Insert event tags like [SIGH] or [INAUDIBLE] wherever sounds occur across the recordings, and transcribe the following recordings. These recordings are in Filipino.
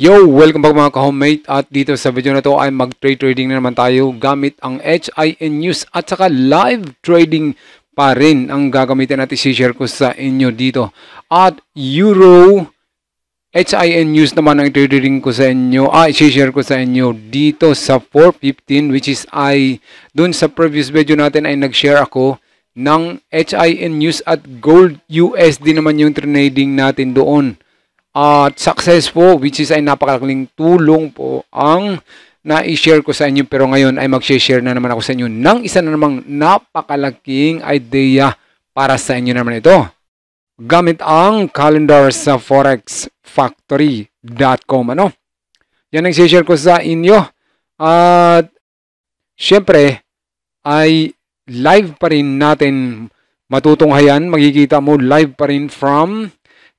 Yo! Welcome back mga ka-homemate at dito sa video na to ay mag-trade trading na naman tayo gamit ang HIN News at saka live trading pa rin ang gagamitin at isi-share ko sa inyo dito. At Euro HIN News naman ang trading ko sa inyo, ah, isi-share ko sa inyo dito sa 415 which is ay dun sa previous video natin ay nag-share ako ng HIN News at Gold USD naman yung trading natin doon at successful which is ay napakalaking tulong po ang na-share ko sa inyo pero ngayon ay mag-share na naman ako sa inyo ng isa na namang napakalaking idea para sa inyo naman ito. Gamit ang calendar sa forexfactory.com ano? Yan ang share ko sa inyo at syempre ay live pa rin natin matutunghayan, magkikita mo live pa rin from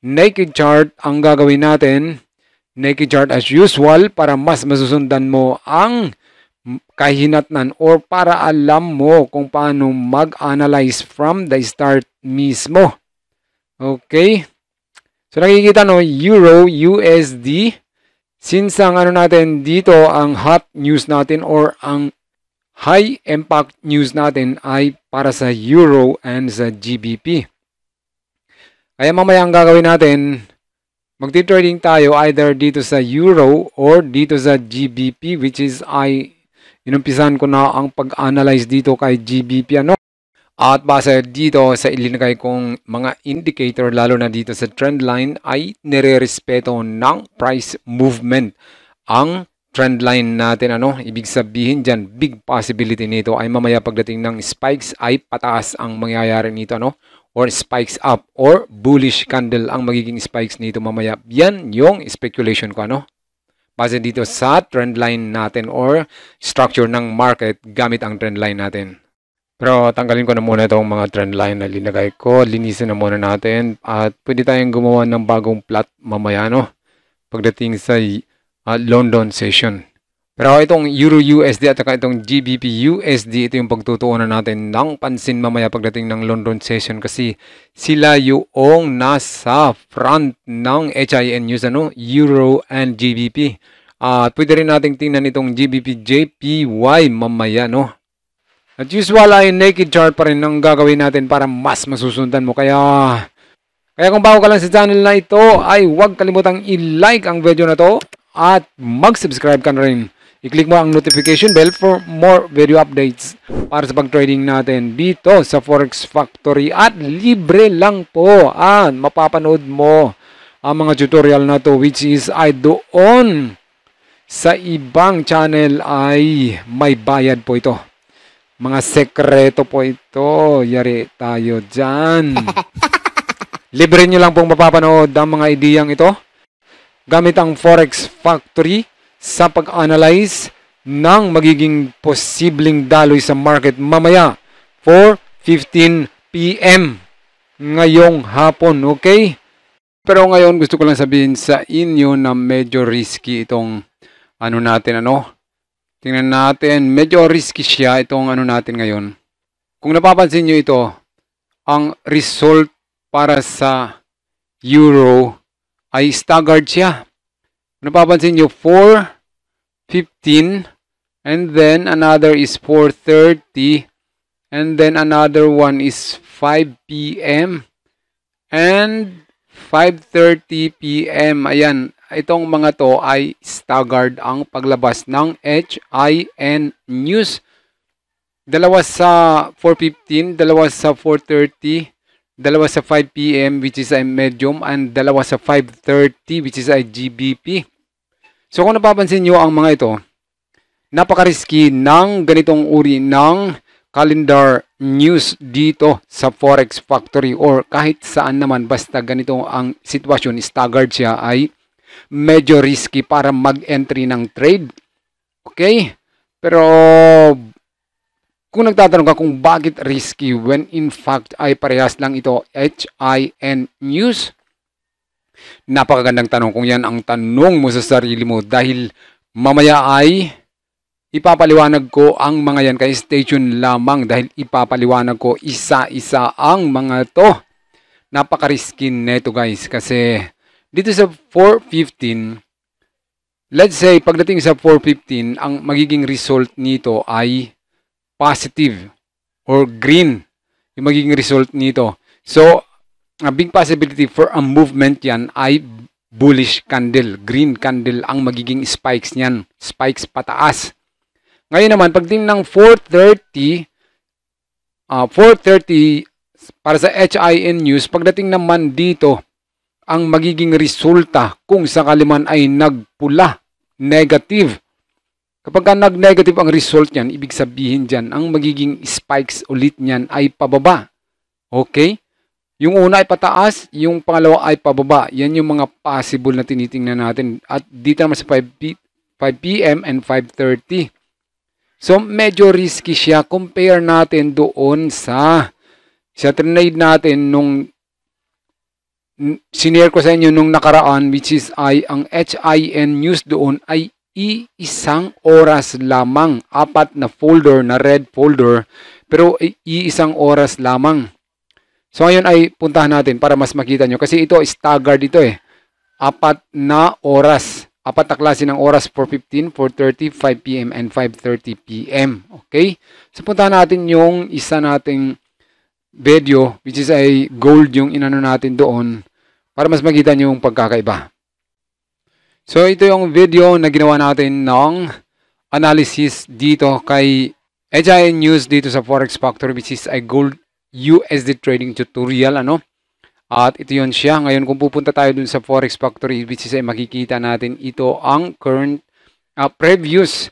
naked chart ang gagawin natin. Naked chart as usual para mas masusundan mo ang kahinatnan or para alam mo kung paano mag-analyze from the start mismo. Okay? So nakikita no, Euro, USD. Since ang ano natin dito, ang hot news natin or ang high impact news natin ay para sa Euro and sa GBP. Kaya mamaya ang gagawin natin, magti-trading tayo either dito sa euro or dito sa GBP which is I inumpisan ko na ang pag-analyze dito kay GBP ano. At base dito sa ilinagay kong mga indicator lalo na dito sa trend line ay nirerespeto ng price movement ang trend line natin ano ibig sabihin diyan big possibility nito ay mamaya pagdating ng spikes ay pataas ang mangyayari nito ano or spikes up or bullish candle ang magiging spikes nito mamaya. Yan yung speculation ko ano. Base dito sa trend line natin or structure ng market gamit ang trend line natin. Pero tanggalin ko na muna itong mga trend line na linagay ko. Linisin na muna natin at pwede tayong gumawa ng bagong plot mamaya no. Pagdating sa uh, London session. Pero itong Euro USD at saka itong GBP USD, ito yung pagtutuunan natin ng pansin mamaya pagdating ng London session kasi sila yung nasa front ng HIN news, ano? Euro and GBP. At uh, pwede rin nating tingnan itong GBP JPY mamaya, no? At usual ay naked chart pa rin ang gagawin natin para mas masusundan mo. Kaya kaya kung bago ka lang sa channel na ito ay huwag kalimutang i-like ang video na to at mag-subscribe ka na rin i-click mo ang notification bell for more video updates para sa pag-trading natin dito sa Forex Factory at libre lang po at mapapanood mo ang mga tutorial na to which is ay doon sa ibang channel ay may bayad po ito mga sekreto po ito. Yari tayo dyan. [LAUGHS] Libre nyo lang pong mapapanood ang mga ideyang ito. Gamit ang Forex Factory sa pag-analyze ng magiging posibleng daloy sa market mamaya 4.15 p.m. ngayong hapon, okay? Pero ngayon gusto ko lang sabihin sa inyo na medyo risky itong ano natin ano. Tingnan natin, medyo risky siya itong ano natin ngayon. Kung napapansin niyo ito, ang result para sa euro ay staggered siya napapansin ano nyo, 4.15 and then another is 4.30 and then another one is 5 p.m. and 5.30 p.m. Ayan, itong mga to ay staggered ang paglabas ng HIN News. Dalawa sa 4.15, dalawa sa 4.30, dalawa sa 5 p.m. which is a medium, and dalawa sa 5.30 which is a GBP. So kung napapansin nyo ang mga ito, napaka-risky ng ganitong uri ng calendar news dito sa Forex Factory or kahit saan naman basta ganito ang sitwasyon, staggered siya ay medyo risky para mag-entry ng trade. Okay? Pero kung nagtatanong ka kung bakit risky when in fact ay parehas lang ito HIN news, Napakagandang tanong kung yan ang tanong mo sa sarili mo dahil mamaya ay ipapaliwanag ko ang mga yan kay stay tuned lamang dahil ipapaliwanag ko isa-isa ang mga to. napaka risky nito guys kasi dito sa 415 let's say pagdating sa 415 ang magiging result nito ay positive or green yung magiging result nito so a big possibility for a movement yan ay bullish candle, green candle ang magiging spikes niyan, spikes pataas. Ngayon naman, pagdating ng 4.30, uh, 4.30 para sa HIN News, pagdating naman dito, ang magiging resulta kung sakali man ay nagpula, negative. Kapag ka nag-negative ang result niyan, ibig sabihin diyan ang magiging spikes ulit niyan ay pababa. Okay? Yung una ay pataas, yung pangalawa ay pababa. Yan yung mga possible na tinitingnan natin. At dito naman sa 5, p.m. and 5.30. So, medyo risky siya. Compare natin doon sa sa trade natin nung sinare ko sa inyo nung nakaraan which is ay ang HIN news doon ay iisang oras lamang. Apat na folder na red folder pero iisang oras lamang. So ngayon ay puntahan natin para mas makita nyo. Kasi ito, staggered ito eh. Apat na oras. Apat na klase ng oras, 4.15, 4.30, 500 pm and 5.30pm. Okay? So puntahan natin yung isa nating video, which is ay gold yung inano natin doon para mas makita nyo yung pagkakaiba. So ito yung video na ginawa natin ng analysis dito kay HIN News dito sa Forex Factory which is ay gold USD trading tutorial ano at ito yon siya ngayon kung pupunta tayo dun sa forex factory which is ay eh, makikita natin ito ang current uh, previous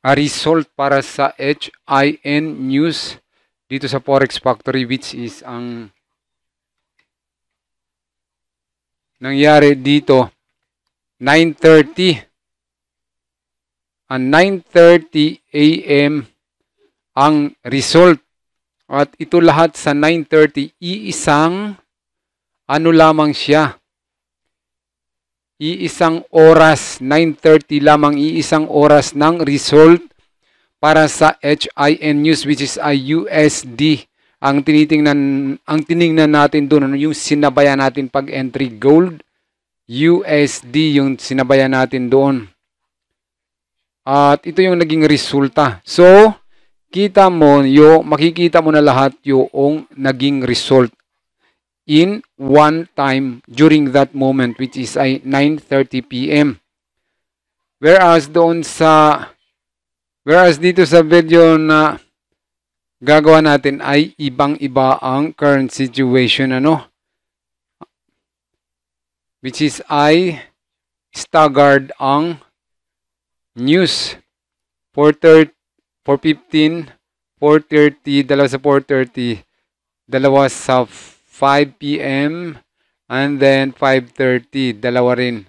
uh, result para sa HIN news dito sa forex factory which is ang nangyari dito 9:30 ang 9:30 AM ang result at ito lahat sa 9.30, iisang ano lamang siya. Iisang oras, 9.30 lamang iisang oras ng result para sa HIN News which is USD. Ang tinitingnan, ang tiningnan natin doon, ano yung sinabayan natin pag entry gold, USD yung sinabayan natin doon. At ito yung naging resulta. So, kita mo, yo, makikita mo na lahat yung naging result in one time during that moment which is ay 9:30 PM. Whereas doon sa whereas dito sa video na gagawa natin ay ibang-iba ang current situation ano which is ay staggered ang news 4:30 4.15, 4.30, dalawa sa 4.30, dalawa sa 5 p.m., and then 5.30, dalawa rin.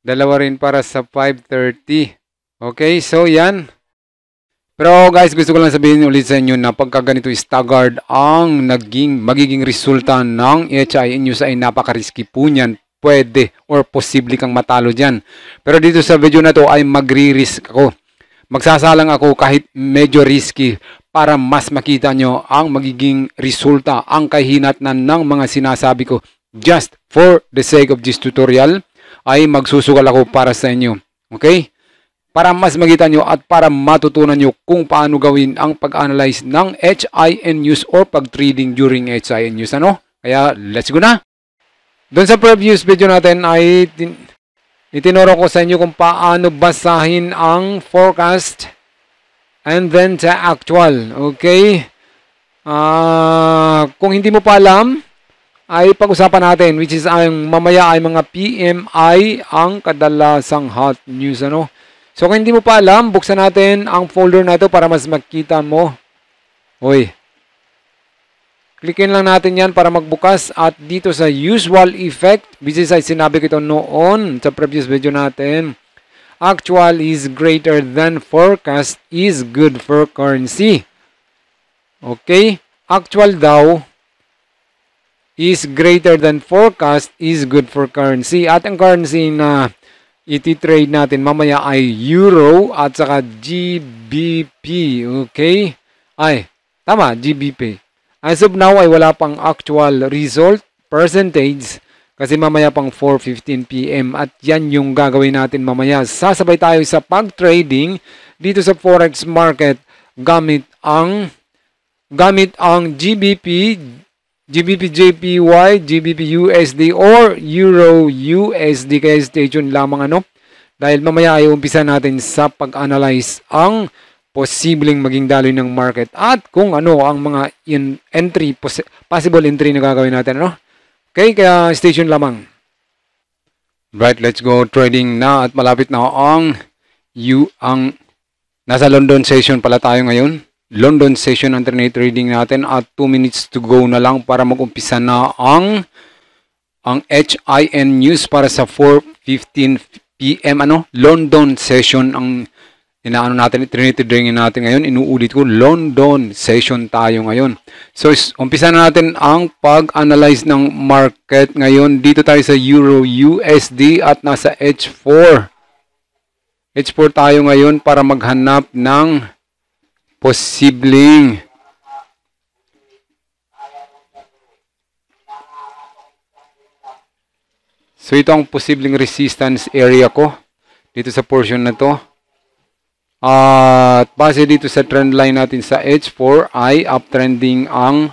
Dalawa rin para sa 5.30. Okay, so yan. Pero guys, gusto ko lang sabihin ulit sa inyo na pagka ganito staggered ang naging, magiging resulta ng HIN news ay napaka-risky po niyan pwede or posible kang matalo dyan. Pero dito sa video na to ay magre-risk ako Magsasalang ako kahit medyo risky para mas makita nyo ang magiging resulta, ang kahinatnan ng mga sinasabi ko. Just for the sake of this tutorial, ay magsusugal ako para sa inyo. Okay? Para mas makita nyo at para matutunan nyo kung paano gawin ang pag-analyze ng HIN news or pag-trading during HIN news. Ano? Kaya let's go na! Doon sa previous video natin ay Itinuro ko sa inyo kung paano basahin ang forecast and then sa actual. Okay? Uh, kung hindi mo pa alam, ay pag-usapan natin which is ang mamaya ay mga PMI ang kadalasang hot news ano. So kung hindi mo pa alam, buksan natin ang folder na ito para mas makita mo. Hoy, Clickin lang natin yan para magbukas at dito sa usual effect, which is ay sinabi ko noon sa previous video natin, actual is greater than forecast is good for currency. Okay? Actual daw is greater than forecast is good for currency. At ang currency na iti-trade natin mamaya ay Euro at saka GBP. Okay? Ay, tama, GBP. As of now ay wala pang actual result percentage kasi mamaya pang 4.15pm at yan yung gagawin natin mamaya. Sasabay tayo sa pag-trading dito sa forex market gamit ang gamit ang GBP, GBP JPY, GBP USD or Euro USD kaya stay tuned lamang ano dahil mamaya ay umpisa natin sa pag-analyze ang posibleng maging daloy ng market at kung ano ang mga in entry, possible entry na gagawin natin. Ano? Okay, kaya stay lamang. Right, let's go trading na at malapit na ang you ang nasa London session pala tayo ngayon. London session ang trade trading natin at 2 minutes to go na lang para magumpisa na ang ang HIN news para sa 4:15 PM ano London session ang inaano natin, trinitidringin natin ngayon, inuulit ko, London session tayo ngayon. So, umpisa na natin ang pag-analyze ng market ngayon. Dito tayo sa Euro USD at nasa H4. H4 tayo ngayon para maghanap ng posibleng So, ito ang posibleng resistance area ko dito sa portion na to. At base dito sa trend line natin sa H4 ay uptrending ang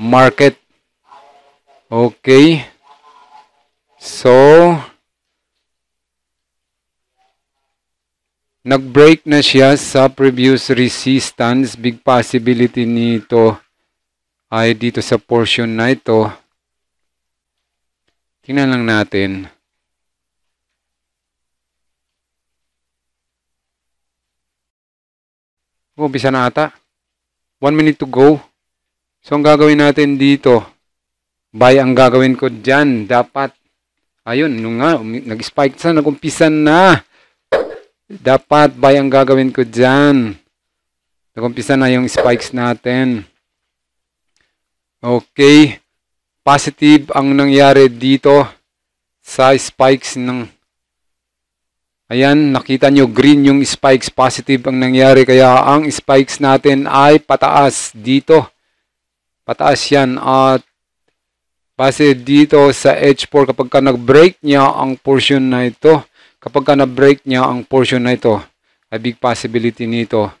market. Okay. So, nag-break na siya sa previous resistance. Big possibility nito ay dito sa portion na ito. Tingnan lang natin. Umpisa na ata. One minute to go. So, ang gagawin natin dito, by ang gagawin ko dyan, dapat, ayun, nung nga, um, nag-spike sa, nag-umpisa na. Dapat, by ang gagawin ko dyan. nag na yung spikes natin. Okay. Positive ang nangyari dito sa spikes ng Ayan, nakita nyo green yung spikes, positive ang nangyari. Kaya ang spikes natin ay pataas dito. Pataas yan at base dito sa H4 kapag ka nag-break niya ang portion na ito. Kapag ka na-break niya ang portion na ito, a big possibility nito.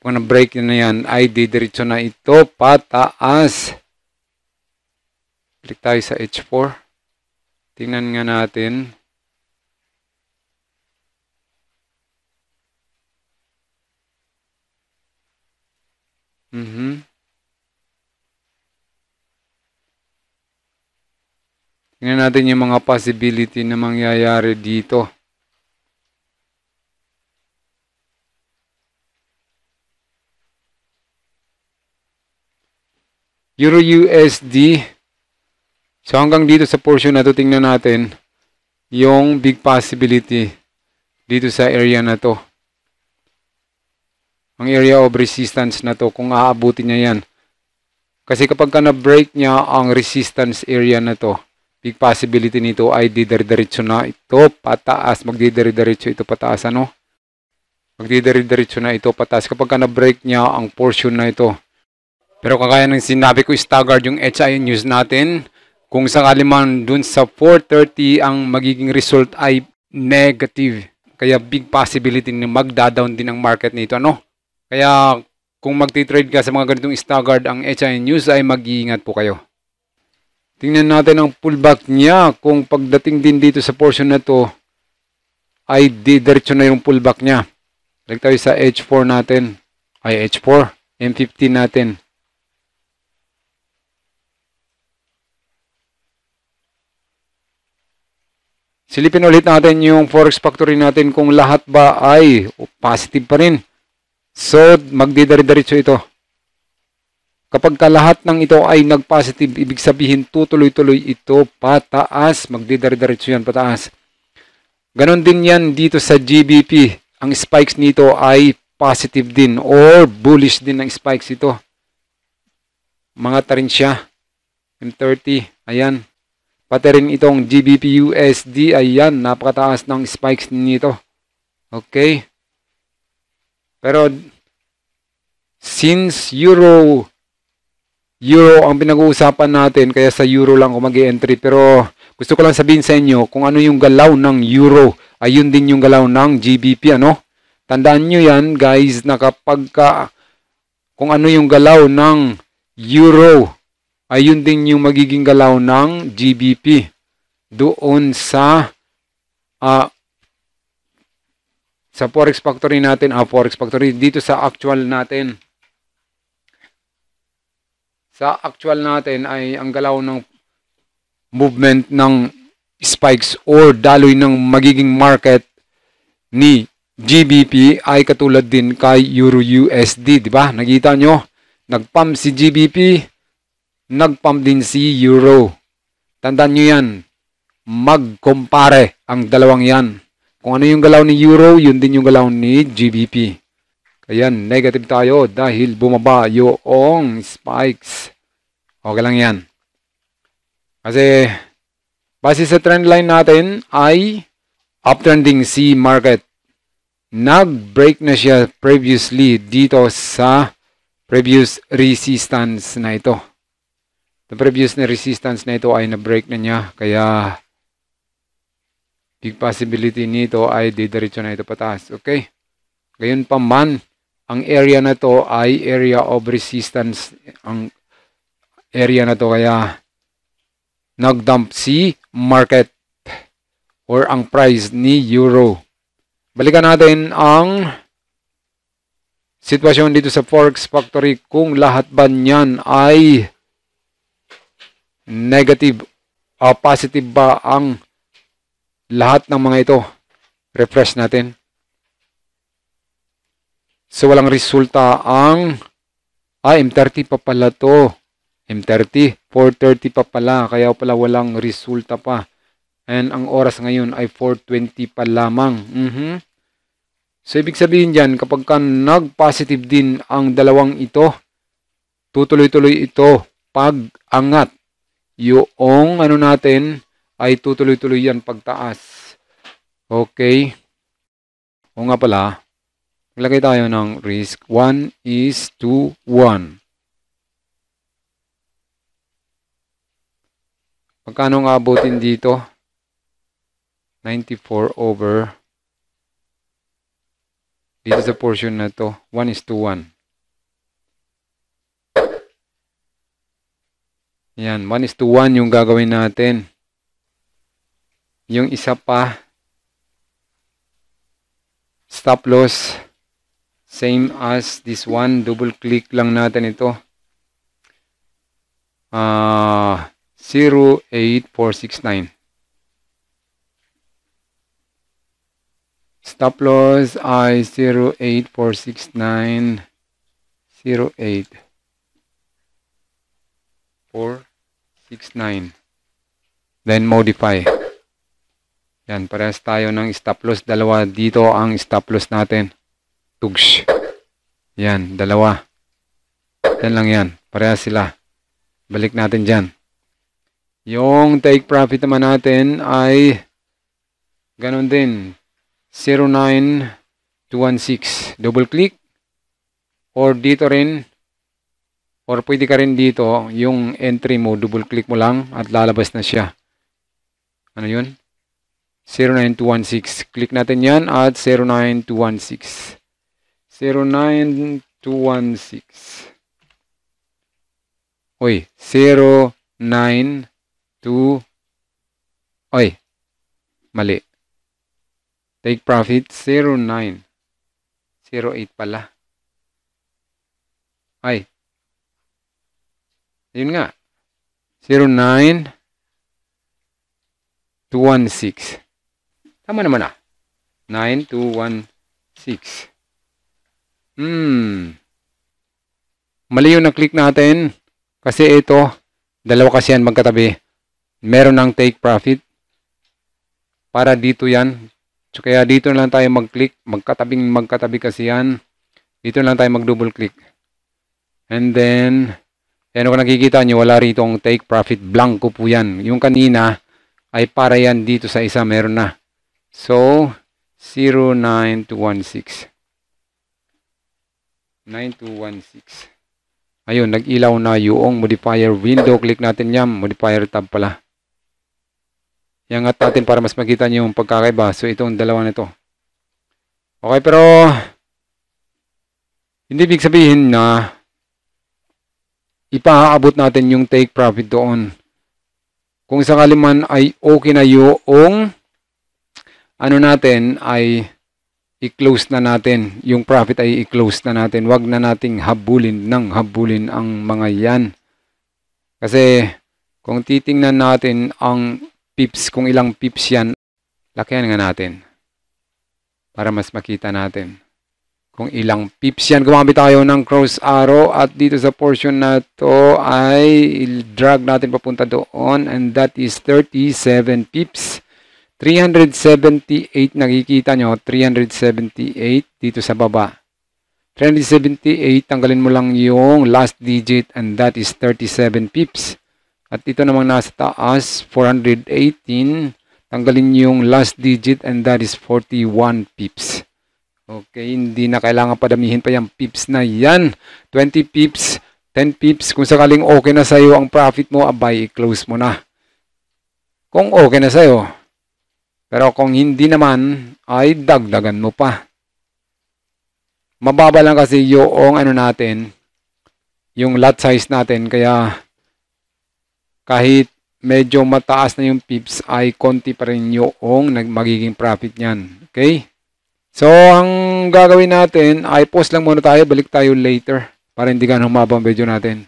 Kung na-break na yan ay didiretso na ito pataas. Click tayo sa H4. Tingnan nga natin. Mhm. Tingnan natin yung mga possibility na mangyayari dito. Euro USD. So hanggang dito sa portion na to tingnan natin yung big possibility dito sa area na to ang area of resistance na to kung aabutin niya yan. Kasi kapag ka na-break niya ang resistance area na to, big possibility nito ay didiridiretso na ito pataas. Magdidiridiretso ito pataas. Ano? Magdidiridiretso na ito pataas kapag ka na-break niya ang portion na ito. Pero kagaya ng sinabi ko, staggered yung HI news natin. Kung sakali man dun sa 430 ang magiging result ay negative. Kaya big possibility na magda-down din ang market nito. Ano? Kaya kung magti-trade ka sa mga ganitong staggered ang HIN News ay mag-iingat po kayo. Tingnan natin ang pullback niya kung pagdating din dito sa portion na to ay didiretso na yung pullback niya. Balik tayo sa H4 natin. Ay H4, M15 natin. Silipin ulit natin yung forex factory natin kung lahat ba ay positive pa rin. So, magdidari-diretso ito. Kapag ka lahat ng ito ay nag-positive, ibig sabihin tutuloy-tuloy ito pataas. Magdidari-diretso yan pataas. Ganon din yan dito sa GBP. Ang spikes nito ay positive din or bullish din ang spikes ito. Mga tarin siya. M30, ayan. Pati rin itong GBP USD, ayan, napakataas ng spikes nito. Okay. Pero since euro euro ang pinag-uusapan natin kaya sa euro lang ako mag-entry pero gusto ko lang sabihin sa inyo kung ano yung galaw ng euro ayun din yung galaw ng GBP ano tandaan nyo yan guys na kapag ka, kung ano yung galaw ng euro ayun din yung magiging galaw ng GBP doon sa uh, sa forex factory natin, ah, forex factory, dito sa actual natin. Sa actual natin ay ang galaw ng movement ng spikes or daloy ng magiging market ni GBP ay katulad din kay Euro USD, di ba? Nakita nyo, nagpump si GBP, nagpump din si Euro. Tandaan nyo yan, magkumpare ang dalawang yan. Kung ano yung galaw ni euro, yun din yung galaw ni GBP. Kaya negative tayo dahil bumaba yung spikes. Okay lang yan. Kasi base sa trend line natin ay uptrending si market. Nag-break na siya previously dito sa previous resistance na ito. The previous na resistance na ito ay na-break na niya. Kaya Big possibility nito ay didiretso na ito pataas. Okay? Gayon pa man, ang area na to ay area of resistance. Ang area na to kaya nagdump si market or ang price ni euro. Balikan natin ang sitwasyon dito sa Forex Factory kung lahat ba niyan ay negative, o ah, positive ba ang lahat ng mga ito. Refresh natin. So, walang resulta ang ah, M30 pa pala to. M30, 4.30 pa pala. Kaya pala walang resulta pa. And ang oras ngayon ay 4.20 pa lamang. Mm -hmm. So, ibig sabihin dyan, kapag ka nag-positive din ang dalawang ito, tutuloy-tuloy ito pag-angat yung ano natin, ay tutuloy-tuloy yan pagtaas. Okay. O nga pala, maglagay tayo ng risk. 1 is to 1. Magkano nga abutin dito? 94 over dito sa portion na to. 1 is to 1. Yan, 1 is to 1 yung gagawin natin yung isa pa stop loss same as this one double click lang natin ito uh, ah, 08469 stop loss ay 08469 08 469 then modify yan, parehas tayo ng stop loss. Dalawa dito ang stop loss natin. Tugsh. Yan, dalawa. Yan lang yan. Parehas sila. Balik natin dyan. Yung take profit naman natin ay ganun din. 09216. Double click. Or dito rin. Or pwede ka rin dito. Yung entry mo, double click mo lang at lalabas na siya. Ano yun? 09216. Click natin yan at 09216. 09216. Uy, 092. Uy, mali. Take profit, 09. 08 pala. Ay. Yun nga. 09. 216. Tama naman ah. 9216. Hmm. Mali yung na-click natin. Kasi ito, dalawa kasi yan magkatabi. Meron ng take profit. Para dito yan. So, kaya dito lang tayo mag-click. Magkatabing magkatabi kasi yan. Dito lang tayo mag-double click. And then, yan kung nakikita nyo, wala rito ang take profit. Blanco po yan. Yung kanina, ay para yan dito sa isa meron na. So, 09216. 9216. Ayun, nag-ilaw na yung modifier window. Click natin yan. Modifier tab pala. Iangat natin para mas makita nyo yung pagkakaiba. So, itong dalawa nito. Okay, pero hindi ibig sabihin na ipaabot natin yung take profit doon. Kung sakali man ay okay na yung ano natin ay i-close na natin. Yung profit ay i-close na natin. Huwag na nating habulin ng habulin ang mga yan. Kasi kung titingnan natin ang pips, kung ilang pips yan, lakihan nga natin para mas makita natin kung ilang pips yan. Gumamit tayo ng cross arrow at dito sa portion na to ay drag natin papunta doon and that is 37 pips. 378, nakikita nyo, 378 dito sa baba. 378, tanggalin mo lang yung last digit and that is 37 pips. At ito namang nasa taas, 418, tanggalin yung last digit and that is 41 pips. Okay, hindi na kailangan padamihin pa yung pips na yan. 20 pips, 10 pips. Kung sakaling okay na sa'yo ang profit mo, abay, i-close mo na. Kung okay na sa'yo, pero kung hindi naman, ay dagdagan mo pa. Mababa lang kasi yung ano natin, yung lot size natin. Kaya kahit medyo mataas na yung pips ay konti pa rin yung magiging profit niyan. Okay? So, ang gagawin natin ay post lang muna tayo. Balik tayo later para hindi ganun humaba ang video natin.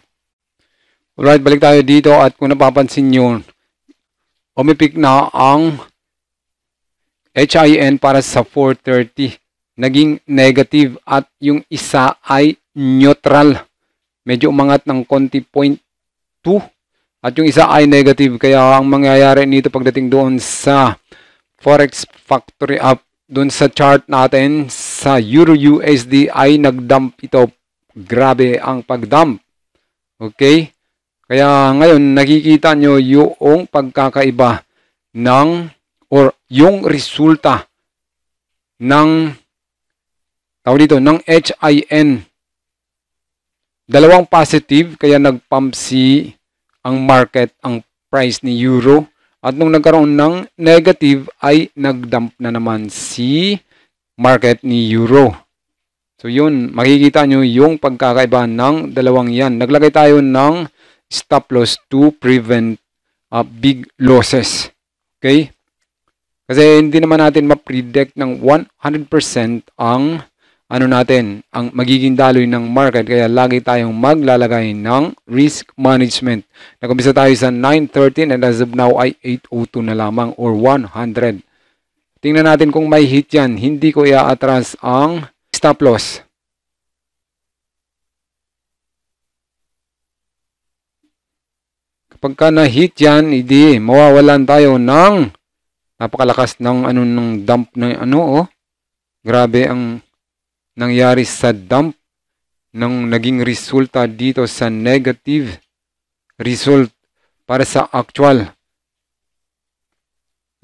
Alright, balik tayo dito at kung napapansin nyo, umipick na ang HIN para sa 430 naging negative at yung isa ay neutral. Medyo umangat ng konti 0.2 at yung isa ay negative. Kaya ang mangyayari nito pagdating doon sa Forex Factory Up doon sa chart natin sa Euro USD ay nagdump ito. Grabe ang pagdump. Okay? Kaya ngayon nakikita nyo yung pagkakaiba ng or yung resulta ng tawag dito, ng HIN. Dalawang positive, kaya nagpump si ang market, ang price ni euro. At nung nagkaroon ng negative ay nagdump na naman si market ni euro. So yun, makikita nyo yung pagkakaiba ng dalawang yan. Naglagay tayo ng stop loss to prevent uh, big losses. Okay? Kasi hindi naman natin ma-predict ng 100% ang ano natin, ang magiging daloy ng market. Kaya lagi tayong maglalagay ng risk management. Nagkumpisa tayo sa 9.13 and as of now ay 8.02 na lamang or 100. Tingnan natin kung may hit yan. Hindi ko iaatras ang stop loss. Kapag ka na-hit yan, hindi mawawalan tayo ng Napakalakas ng ano ng dump ng ano oh. Grabe ang nangyari sa dump ng naging resulta dito sa negative result para sa actual.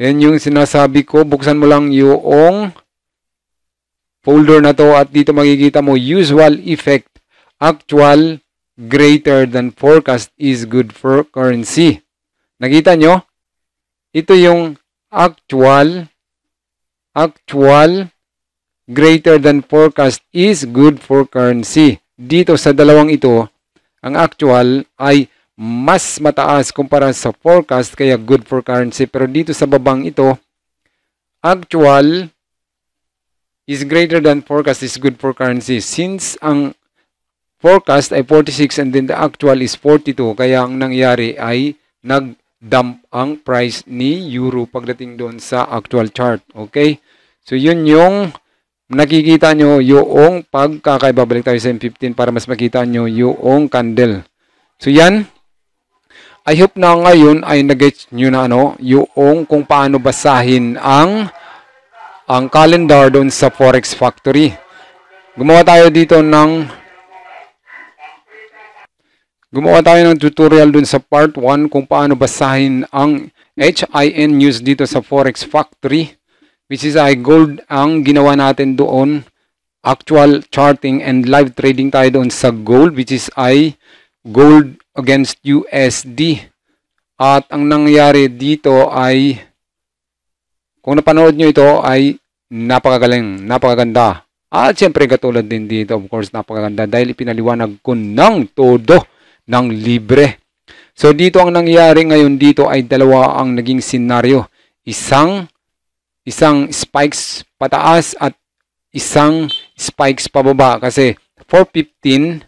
Yan yung sinasabi ko, buksan mo lang yung folder na to at dito makikita mo usual effect, actual greater than forecast is good for currency. Nakita nyo? Ito yung actual actual greater than forecast is good for currency. Dito sa dalawang ito, ang actual ay mas mataas kumpara sa forecast kaya good for currency. Pero dito sa babang ito, actual is greater than forecast is good for currency. Since ang forecast ay 46 and then the actual is 42, kaya ang nangyari ay nag dump ang price ni euro pagdating doon sa actual chart. Okay? So, yun yung nakikita nyo yung pagkakaiba. Balik tayo sa M15 para mas makita nyo yung candle. So, yan. I hope na ngayon ay nag-gets nyo na ano, yung kung paano basahin ang ang calendar doon sa Forex Factory. Gumawa tayo dito ng Gumawa tayo ng tutorial dun sa part 1 kung paano basahin ang HIN news dito sa Forex Factory which is ay gold ang ginawa natin doon actual charting and live trading tayo doon sa gold which is ay gold against USD at ang nangyari dito ay kung napanood nyo ito ay napakagaling, napakaganda at syempre katulad din dito of course napakaganda dahil ipinaliwanag ko ng todo ng libre. So dito ang nangyari ngayon dito ay dalawa ang naging senaryo. Isang isang spikes pataas at isang spikes pababa kasi 415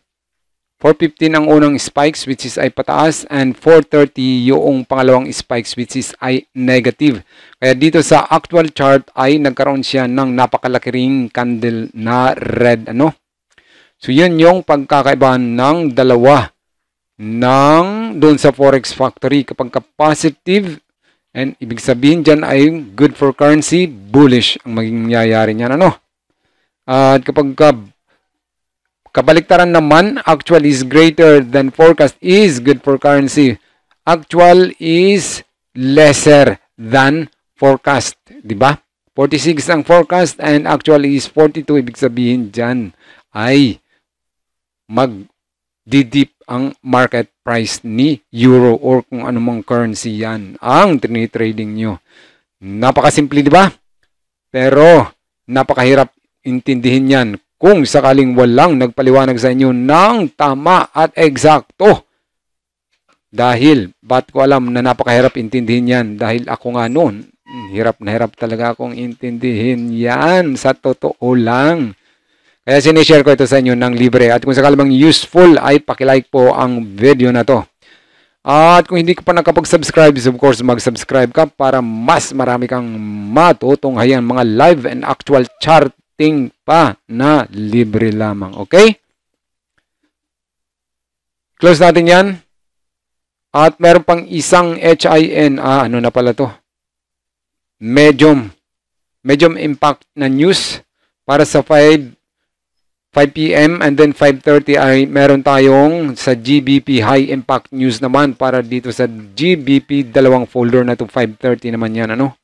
415 ang unang spikes which is ay pataas and 430 yung pangalawang spikes which is ay negative. Kaya dito sa actual chart ay nagkaroon siya ng napakalaking candle na red ano. So yun yung pagkakaiba ng dalawa ng doon sa forex factory kapag ka positive and ibig sabihin diyan ay good for currency bullish ang maging nangyayari niyan ano at kapag ka kabaliktaran naman actual is greater than forecast is good for currency actual is lesser than forecast di ba 46 ang forecast and actual is 42 ibig sabihin diyan ay mag didip ang market price ni euro or kung anumang currency yan ang tinitrading nyo. Napakasimple, di ba? Pero napakahirap intindihin yan kung sakaling walang nagpaliwanag sa inyo ng tama at eksakto. Dahil, ba't ko alam na napakahirap intindihin yan? Dahil ako nga noon, hirap na hirap talaga akong intindihin yan sa totoo lang. Kaya sinishare ko ito sa inyo ng libre. At kung sakali useful ay pakilike po ang video na to. At kung hindi ka pa nakapag-subscribe, of course mag-subscribe ka para mas marami kang matutunghayan mga live and actual charting pa na libre lamang. Okay? Close natin yan. At meron pang isang HIN. Ah, ano na pala to? Medium. Medium impact na news para sa 5 5 p.m. and then 5.30 ay meron tayong sa GBP High Impact News naman para dito sa GBP dalawang folder na to 5.30 naman yan ano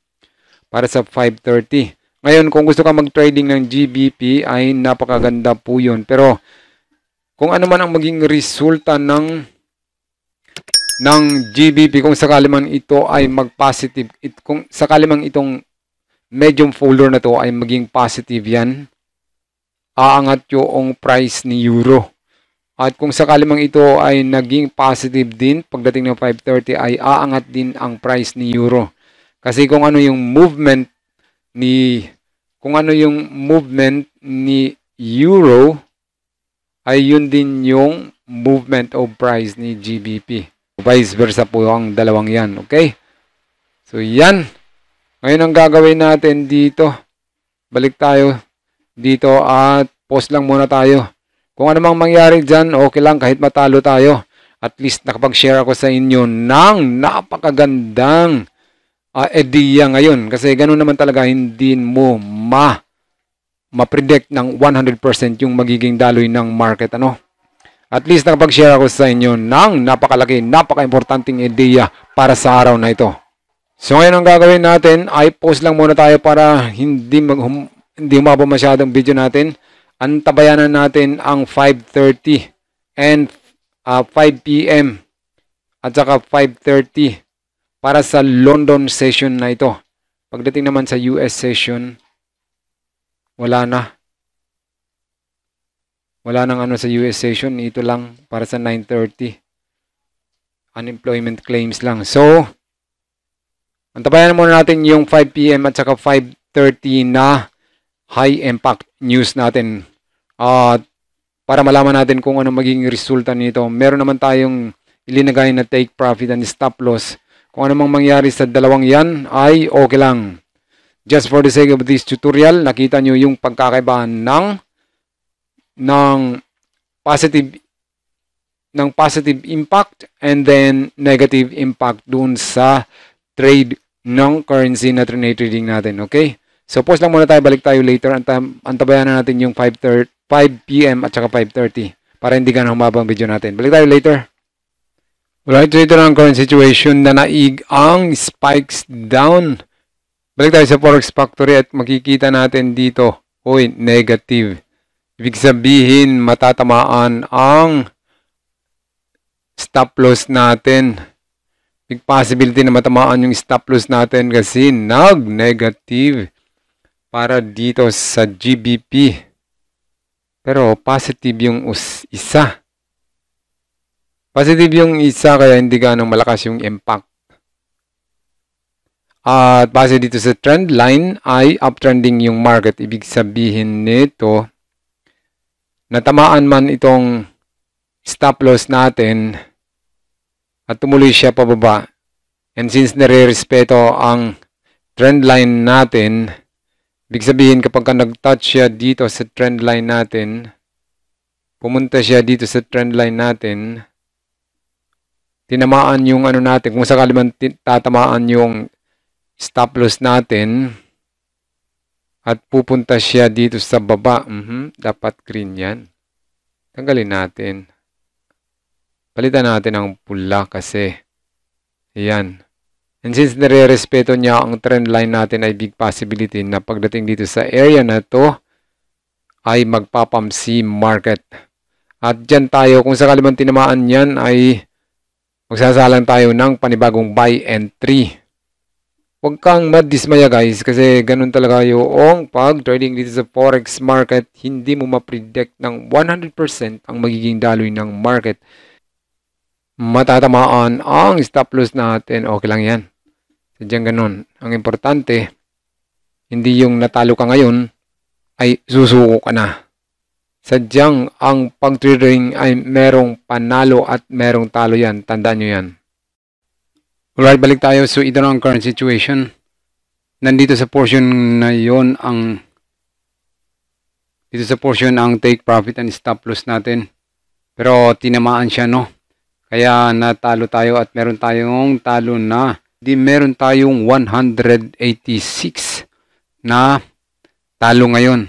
para sa 5.30 ngayon kung gusto ka mag-trading ng GBP ay napakaganda po yun pero kung ano man ang maging resulta ng ng GBP kung sakali man ito ay mag-positive it, kung sakali man itong medium folder na to ay maging positive yan aangat yung price ni euro. At kung sakali mang ito ay naging positive din, pagdating ng 5.30 ay aangat din ang price ni euro. Kasi kung ano yung movement ni kung ano yung movement ni euro ay yun din yung movement of price ni GBP. Vice versa po ang dalawang yan. Okay? So yan. Ngayon ang gagawin natin dito. Balik tayo dito at post lang muna tayo. Kung ano mangyari dyan, okay lang kahit matalo tayo. At least nakapag-share ako sa inyo ng napakagandang uh, idea ngayon. Kasi ganun naman talaga hindi mo ma ma-predict ng 100% yung magiging daloy ng market. Ano? At least nakapag-share ako sa inyo ng napakalaki, napaka-importanting idea para sa araw na ito. So ngayon ang gagawin natin ay post lang muna tayo para hindi mag hindi umabot masyadong video natin. Antabayanan natin ang 5.30 and uh, 5 p.m. at saka 5.30 para sa London session na ito. Pagdating naman sa US session, wala na. Wala nang ano sa US session. Ito lang para sa 9.30. Unemployment claims lang. So, antabayan muna natin yung 5pm at saka 5.30 na high impact news natin. At uh, para malaman natin kung ano magiging resulta nito, meron naman tayong ilinagay na take profit and stop loss. Kung anumang mangyari sa dalawang yan ay okay lang. Just for the sake of this tutorial, nakita nyo yung pagkakaibahan ng ng positive ng positive impact and then negative impact doon sa trade ng currency na trading natin, okay? So, pause lang muna tayo. Balik tayo later. antabayan na natin yung 5.30, 5 p.m. at saka 5.30 para hindi ka na humabang video natin. Balik tayo later. Alright, so ito na ang current situation na naig ang spikes down. Balik tayo sa Forex Factory at makikita natin dito. Uy, negative. Ibig sabihin, matatamaan ang stop loss natin. Big possibility na matamaan yung stop loss natin kasi nag-negative para dito sa GBP. Pero positive yung isa. Positive yung isa kaya hindi ganong malakas yung impact. At base dito sa trend line ay uptrending yung market. Ibig sabihin nito, natamaan man itong stop loss natin at tumuloy siya pababa. And since nare-respeto ang trend line natin, Ibig sabihin, kapag ka nag-touch siya dito sa trend line natin, pumunta siya dito sa trend line natin, tinamaan yung ano natin, kung sakali man tatamaan yung stop loss natin, at pupunta siya dito sa baba, mm -hmm, dapat green yan. Tanggalin natin. Palitan natin ang pula kasi. Ayan. And since nare-respeto niya ang trend line natin ay big possibility na pagdating dito sa area na to ay magpapamsi market. At dyan tayo, kung sakali man tinamaan yan ay magsasalang tayo ng panibagong buy entry. Huwag kang madismaya guys kasi ganun talaga yung pag trading dito sa forex market hindi mo ma-predict ng 100% ang magiging daloy ng market matatamaan ang stop loss natin, okay lang yan. Sadyang ganun. Ang importante, hindi yung natalo ka ngayon, ay susuko ka na. Sadyang ang pag-trading ay merong panalo at merong talo yan. Tandaan nyo yan. Alright, balik tayo. So, ito na ang current situation. Nandito sa portion na yon ang dito sa portion ang take profit and stop loss natin. Pero tinamaan siya, no? Kaya natalo tayo at meron tayong talo na. Di meron tayong 186 na talo ngayon.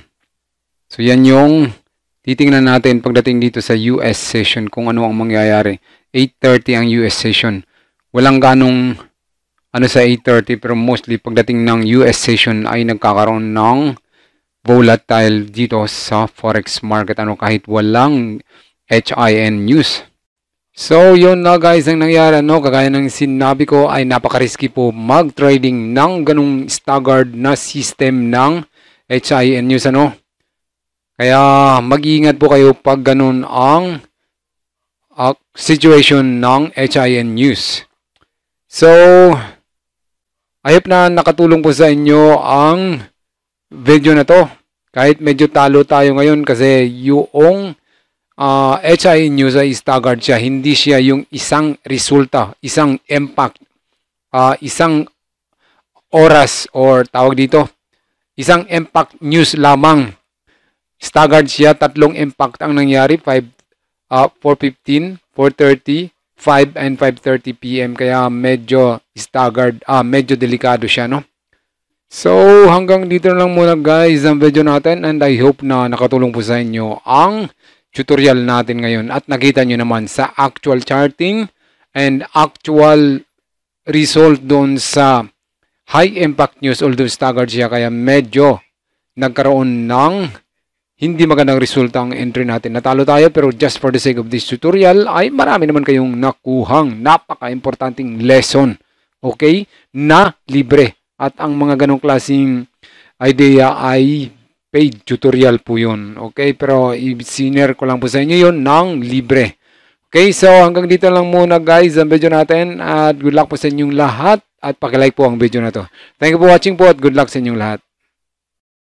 So yan yung titingnan natin pagdating dito sa US session kung ano ang mangyayari. 8.30 ang US session. Walang ganong ano sa 8.30 pero mostly pagdating ng US session ay nagkakaroon ng volatile dito sa forex market ano kahit walang HIN news. So yun na guys ang nangyari no kagaya ng sinabi ko ay napaka-risky po mag-trading ng ganung staggered na system ng HIN news ano. Kaya mag-iingat po kayo pag ganun ang uh, situation ng HIN news. So I hope na nakatulong po sa inyo ang video na to. Kahit medyo talo tayo ngayon kasi yung uh, ah, HI News ay staggered siya. Hindi siya yung isang resulta, isang impact, uh, isang oras or tawag dito, isang impact news lamang. Staggered siya, tatlong impact ang nangyari, 5, uh, 4.15, 4.30, 5 and 5.30 p.m. Kaya medyo staggered, ah, uh, medyo delikado siya, no? So, hanggang dito lang muna guys ang video natin and I hope na nakatulong po sa inyo ang tutorial natin ngayon. At nakita nyo naman sa actual charting and actual result doon sa high impact news although staggered siya kaya medyo nagkaroon ng hindi magandang resulta ang entry natin. Natalo tayo pero just for the sake of this tutorial ay marami naman kayong nakuhang napaka-importanting lesson. Okay? Na libre. At ang mga ganong klaseng idea ay paid tutorial po yun. Okay, pero sinare ko lang po sa inyo yun ng libre. Okay, so hanggang dito lang muna guys ang video natin at good luck po sa inyong lahat at pakilike po ang video na to. Thank you for watching po at good luck sa inyong lahat.